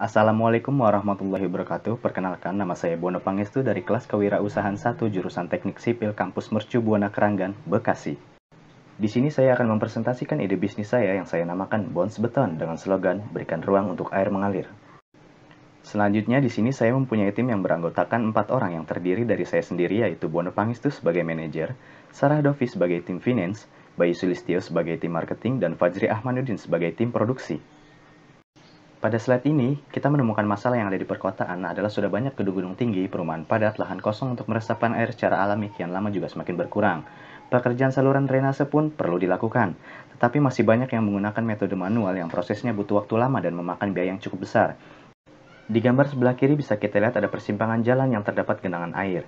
Assalamualaikum warahmatullahi wabarakatuh. Perkenalkan, nama saya Bono Pangestu dari kelas Kewirausahaan 1 jurusan Teknik Sipil Kampus Mercu Buana Keranggan, Bekasi. Di sini saya akan mempresentasikan ide bisnis saya yang saya namakan Bons Beton dengan slogan Berikan ruang untuk air mengalir. Selanjutnya di sini saya mempunyai tim yang beranggotakan empat orang yang terdiri dari saya sendiri yaitu Bono Pangestu sebagai manajer, Sarah Dovi sebagai tim finance, Bayu Sulistio sebagai tim marketing, dan Fajri Ahmanuddin sebagai tim produksi. Pada slide ini, kita menemukan masalah yang ada di perkotaan nah, adalah sudah banyak gedung-gedung tinggi, perumahan padat, lahan kosong untuk meresapkan air secara alami kian lama juga semakin berkurang. Pekerjaan saluran drainase pun perlu dilakukan, tetapi masih banyak yang menggunakan metode manual yang prosesnya butuh waktu lama dan memakan biaya yang cukup besar. Di gambar sebelah kiri bisa kita lihat ada persimpangan jalan yang terdapat genangan air.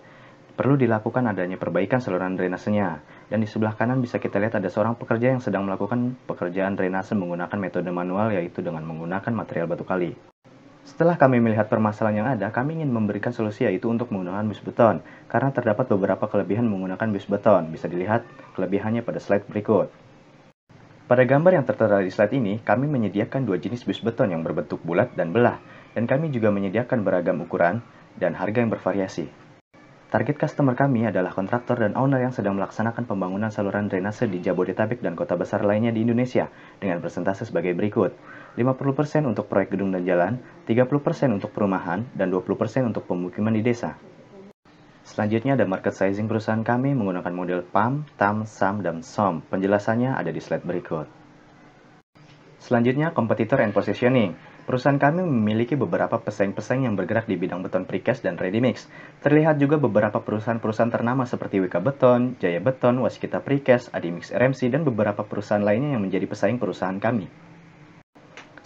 Perlu dilakukan adanya perbaikan saluran drainasenya. Dan di sebelah kanan bisa kita lihat ada seorang pekerja yang sedang melakukan pekerjaan drainase menggunakan metode manual yaitu dengan menggunakan material batu kali. Setelah kami melihat permasalahan yang ada, kami ingin memberikan solusi yaitu untuk menggunakan bus beton, karena terdapat beberapa kelebihan menggunakan bus beton. Bisa dilihat kelebihannya pada slide berikut. Pada gambar yang tertera di slide ini, kami menyediakan dua jenis bus beton yang berbentuk bulat dan belah, dan kami juga menyediakan beragam ukuran dan harga yang bervariasi. Target customer kami adalah kontraktor dan owner yang sedang melaksanakan pembangunan saluran drainase di Jabodetabek dan kota besar lainnya di Indonesia dengan persentase sebagai berikut. 50% untuk proyek gedung dan jalan, 30% untuk perumahan, dan 20% untuk pemukiman di desa. Selanjutnya ada market sizing perusahaan kami menggunakan model PAM, TAM, SAM, dan SOM. Penjelasannya ada di slide berikut. Selanjutnya, kompetitor and positioning. Perusahaan kami memiliki beberapa pesaing-pesaing yang bergerak di bidang beton precast dan ready mix. Terlihat juga beberapa perusahaan-perusahaan ternama seperti Wika Beton, Jaya Beton, Waskita Precast, Adimix RMC, dan beberapa perusahaan lainnya yang menjadi pesaing perusahaan kami.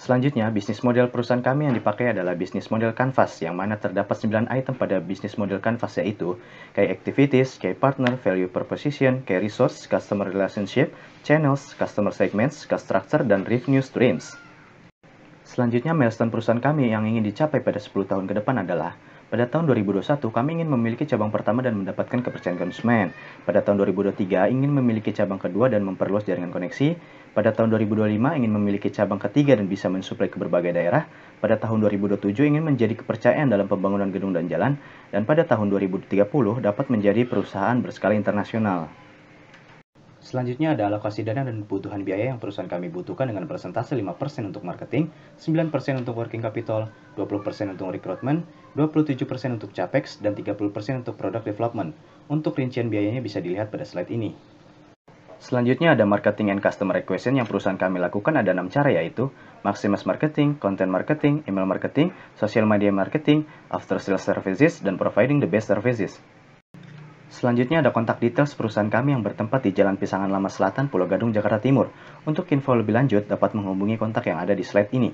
Selanjutnya, bisnis model perusahaan kami yang dipakai adalah bisnis model Canvas, yang mana terdapat 9 item pada bisnis model Canvas yaitu kayak activities, kayak partner, value proposition, kayak resource, customer relationship, channels, customer segments, cost structure, dan revenue streams. Selanjutnya, milestone perusahaan kami yang ingin dicapai pada 10 tahun ke depan adalah pada tahun 2021, kami ingin memiliki cabang pertama dan mendapatkan kepercayaan konsumen. Pada tahun 2023, ingin memiliki cabang kedua dan memperluas jaringan koneksi. Pada tahun 2025, ingin memiliki cabang ketiga dan bisa mensuplai ke berbagai daerah. Pada tahun 2027, ingin menjadi kepercayaan dalam pembangunan gedung dan jalan. Dan pada tahun 2030, dapat menjadi perusahaan berskala internasional. Selanjutnya ada alokasi dana dan kebutuhan biaya yang perusahaan kami butuhkan dengan persentase 5% untuk marketing, 9% untuk working capital, 20% untuk recruitment, 27% untuk capex, dan 30% untuk product development. Untuk rincian biayanya bisa dilihat pada slide ini. Selanjutnya ada marketing and customer acquisition yang perusahaan kami lakukan ada 6 cara yaitu Maximus Marketing, Content Marketing, Email Marketing, Social Media Marketing, After Sales Services, dan Providing the Best Services. Selanjutnya ada kontak details perusahaan kami yang bertempat di Jalan Pisangan Lama Selatan, Pulau Gadung, Jakarta Timur. Untuk info lebih lanjut, dapat menghubungi kontak yang ada di slide ini.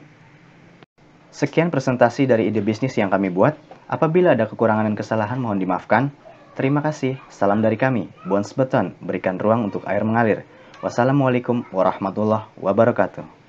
Sekian presentasi dari ide bisnis yang kami buat. Apabila ada kekurangan dan kesalahan mohon dimaafkan. Terima kasih. Salam dari kami, Bons Beton. Berikan ruang untuk air mengalir. Wassalamualaikum warahmatullahi wabarakatuh.